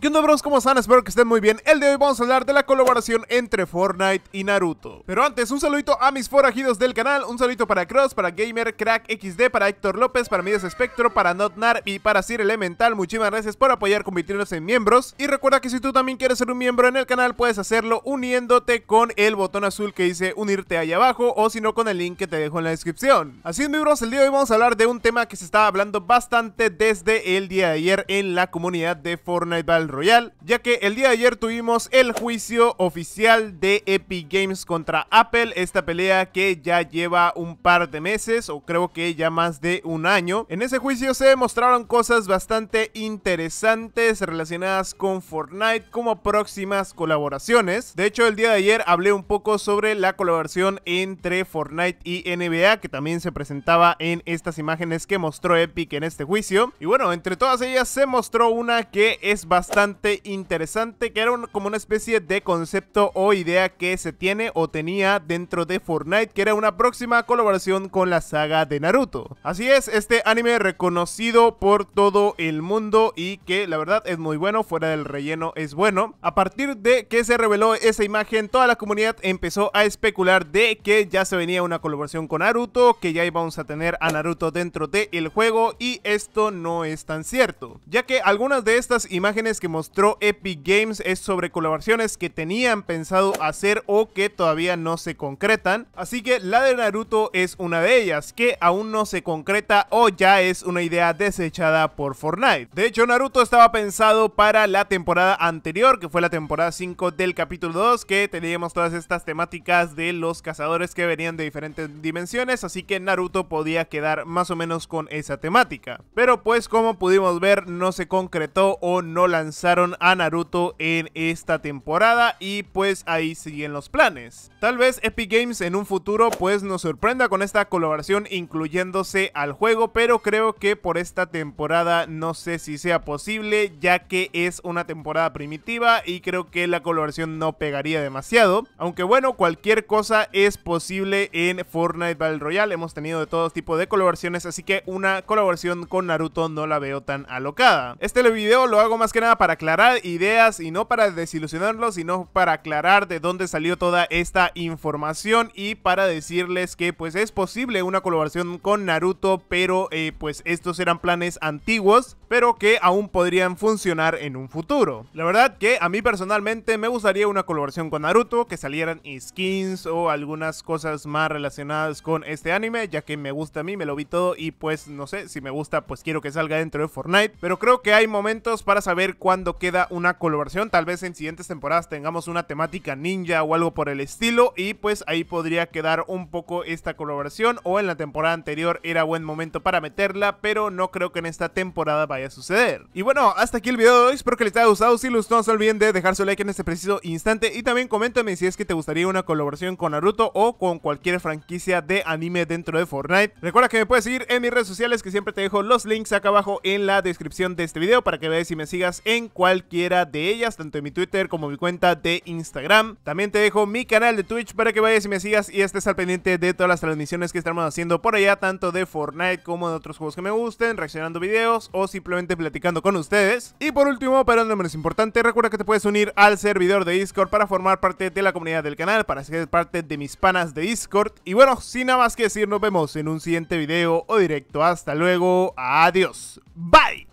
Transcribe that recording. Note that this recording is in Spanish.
¿Qué onda bros? ¿Cómo están? Espero que estén muy bien. El día de hoy vamos a hablar de la colaboración entre Fortnite y Naruto. Pero antes, un saludito a mis forajidos del canal, un saludito para Cross, para Gamer, Crack XD, para Héctor López, para Midas Espectro, para Notnar y para Sir Elemental. Muchísimas gracias por apoyar convirtiéndose en miembros. Y recuerda que si tú también quieres ser un miembro en el canal, puedes hacerlo uniéndote con el botón azul que dice unirte ahí abajo o si no con el link que te dejo en la descripción. Así es mi bros, el día de hoy vamos a hablar de un tema que se estaba hablando bastante desde el día de ayer en la comunidad de Fortnite Valve Royal, ya que el día de ayer tuvimos el juicio oficial de Epic Games contra Apple, esta pelea que ya lleva un par de meses o creo que ya más de un año. En ese juicio se mostraron cosas bastante interesantes relacionadas con Fortnite como próximas colaboraciones. De hecho, el día de ayer hablé un poco sobre la colaboración entre Fortnite y NBA que también se presentaba en estas imágenes que mostró Epic en este juicio. Y bueno, entre todas ellas se mostró una que es bastante interesante, que era como una especie de concepto o idea que se tiene o tenía dentro de Fortnite, que era una próxima colaboración con la saga de Naruto. Así es, este anime reconocido por todo el mundo y que la verdad es muy bueno, fuera del relleno es bueno. A partir de que se reveló esa imagen, toda la comunidad empezó a especular de que ya se venía una colaboración con Naruto, que ya íbamos a tener a Naruto dentro del juego y esto no es tan cierto, ya que algunas de estas imágenes que mostró Epic Games es sobre colaboraciones que tenían pensado hacer o que todavía no se concretan. Así que la de Naruto es una de ellas, que aún no se concreta o ya es una idea desechada por Fortnite. De hecho, Naruto estaba pensado para la temporada anterior, que fue la temporada 5 del capítulo 2, que teníamos todas estas temáticas de los cazadores que venían de diferentes dimensiones, así que Naruto podía quedar más o menos con esa temática. Pero pues como pudimos ver, no se concretó o no lanzó a Naruto en esta temporada y pues ahí siguen los planes. Tal vez Epic Games en un futuro pues nos sorprenda con esta colaboración incluyéndose al juego, pero creo que por esta temporada no sé si sea posible ya que es una temporada primitiva y creo que la colaboración no pegaría demasiado. Aunque bueno, cualquier cosa es posible en Fortnite Battle Royale, hemos tenido de todo tipo de colaboraciones, así que una colaboración con Naruto no la veo tan alocada. Este video lo hago más que nada para aclarar ideas y no para desilusionarlos, sino para aclarar de dónde salió toda esta información y para decirles que pues es posible una colaboración con Naruto, pero eh, pues estos eran planes antiguos, pero que aún podrían funcionar en un futuro. La verdad que a mí personalmente me gustaría una colaboración con Naruto, que salieran skins o algunas cosas más relacionadas con este anime, ya que me gusta a mí, me lo vi todo y pues no sé, si me gusta pues quiero que salga dentro de Fortnite, pero creo que hay momentos para saber cuándo queda una colaboración. Tal vez en siguientes temporadas tengamos una temática ninja o algo por el estilo. Y pues ahí podría quedar un poco esta colaboración. O en la temporada anterior era buen momento para meterla. Pero no creo que en esta temporada vaya a suceder. Y bueno, hasta aquí el video de hoy. Espero que les haya gustado. Si les gustó, no se olviden de dejar su like en este preciso instante. Y también coméntame si es que te gustaría una colaboración con Naruto o con cualquier franquicia de anime dentro de Fortnite. Recuerda que me puedes seguir en mis redes sociales que siempre te dejo los links acá abajo en la descripción de este video para que veas y me sigas en cualquiera de ellas, tanto en mi Twitter como mi cuenta de Instagram. También te dejo mi canal de Twitch para que vayas y me sigas y estés al pendiente de todas las transmisiones que estamos haciendo por allá, tanto de Fortnite como de otros juegos que me gusten, reaccionando videos o simplemente platicando con ustedes. Y por último, pero no menos importante, recuerda que te puedes unir al servidor de Discord para formar parte de la comunidad del canal, para ser parte de mis panas de Discord. Y bueno, sin nada más que decir, nos vemos en un siguiente video o directo. Hasta luego, adiós, bye.